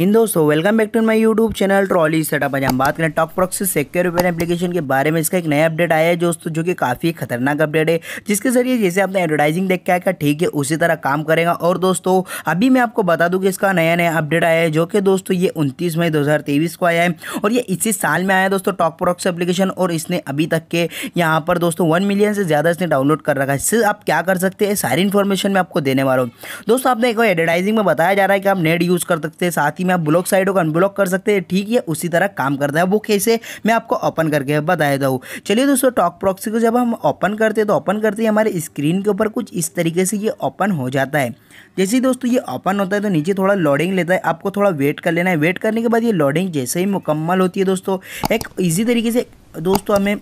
इन दोस्तों welcome back to my YouTube channel trolley setup आज हम बात करें top proxy secure repair application के बारे में इसका एक नया अपडेट आया है दोस्तों जो कि काफ़ी खतरनाक अपडेट है जिसके जरिए जैसे आपने एडवर्टाइजिंग देख के आया ठीक है उसी तरह काम करेगा और दोस्तों अभी मैं आपको बता दूँ कि इसका नया नया अपडेट आया है जो कि दोस्तों ये उनतीस मई दो को आया है और ये इसी साल में आया दोस्तों टॉक प्रोक्स एप्लीकेशन और इसने अभी तक के यहाँ पर दोस्तों वन मिलियन से ज़्यादा इसने डाउनलोड कर रखा है इससे आप क्या कर सकते हैं सारी इन्फॉर्मेशन मैं आपको देने वाला हूँ दोस्तों आपने एक एडवर्टाइजिंग में बताया जा रहा है कि आप नेट यूज़ कर सकते हैं साथ ही में आप ब्लॉक साइड को अनब्लॉक कर सकते हैं ठीक है उसी तरह काम करता है वो कैसे मैं आपको ओपन करके बताया देता चलिए दोस्तों टॉक प्रॉक्सी को जब हम ओपन करते हैं तो ओपन करते ही हमारे स्क्रीन के ऊपर कुछ इस तरीके से ये ओपन हो जाता है जैसे ही दोस्तों ये ओपन होता है तो नीचे थोड़ा लोडिंग लेता है आपको थोड़ा वेट कर लेना है वेट करने के बाद ये लोडिंग जैसे ही मुकम्मल होती है दोस्तों एक ईजी तरीके से दोस्तों हमें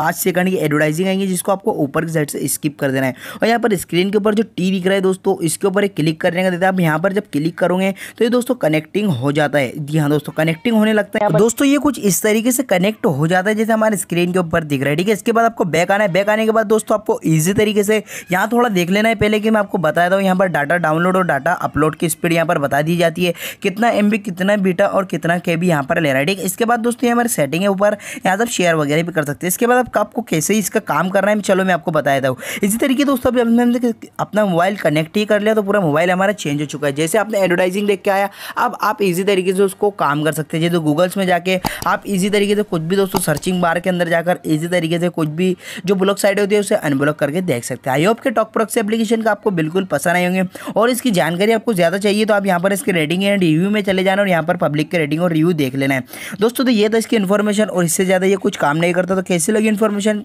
पाँच सेकंड की एडवर्टाइजिंग आएंगी जिसको आपको ऊपर की साइड से स्किप कर देना है और यहाँ पर स्क्रीन के ऊपर जो टी दिख रहा है दोस्तों इसके ऊपर एक क्लिक करने का देता है आप यहाँ पर जब क्लिक करोगे तो ये दोस्तों कनेक्टिंग हो जाता है जी हाँ दोस्तों कनेक्टिंग होने लगता है दोस्तों ये कुछ इस तरीके से कनेक्ट हो जाता है जैसे हमारे स्क्रीन के ऊपर दिख रहा है ठीक है इसके बाद आपको बैक आना है बैक आने के बाद दोस्तों आपको ईजी तरीके से यहाँ थोड़ा देख लेना है पहले कि मैं आपको बताया था यहाँ पर डाटा डाउनलोड और डाटा अपलोड की स्पीड यहाँ पर बता दी जाती है कितना एम कितना बीटा और कितना के भी यहाँ पर ले रहा है ठीक है इसके बाद दोस्तों ये हमारे सेटिंग है ऊपर यहाँ से शेयर वगैरह भी कर सकते हैं इसके बाद आप आपका आपको कैसे इसका काम करना है चलो मैं आपको बताया था इसी तरीके दोस्तों अभी हमने अपना मोबाइल कनेक्ट ही कर लिया तो पूरा मोबाइल हमारा चेंज हो चुका है जैसे आपने एडवर्टाइजिंग देख के आया अब आप ईजी तरीके से उसको काम कर सकते हैं जैसे गूगल्स में जाके आप ईजी तरीके से कुछ भी दोस्तों सर्चिंग बार के अंदर जाकर ईजी तरीके से कुछ भी जो ब्लॉक साइड होती है उसे अनब्लॉक करके देख सकते हैं आई होप के टॉक प्रोक्स एप्लीकेशन का आपको बिल्कुल पसंद आए होंगे और इसकी जानकारी आपको ज़्यादा चाहिए तो आप यहाँ पर इसके रेटिंग एंड रिव्यू में चले जाना और यहाँ पर पब्लिक के रेटिंग और रिव्यू देख लेना है दोस्तों तो ये था इसकी इन्फॉर्मेशन और इससे ज़्यादा ये कुछ काम नहीं करता तो कैसे लगे इन्फॉर्मेशन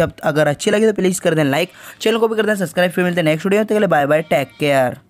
जब अगर अच्छी लगी तो प्लीज़ कर दें लाइक चैनल को भी कर दें सब्सक्राइब फिर मिलते हैं नेक्स्ट वीडियो तक तो बाय बाय टेक केयर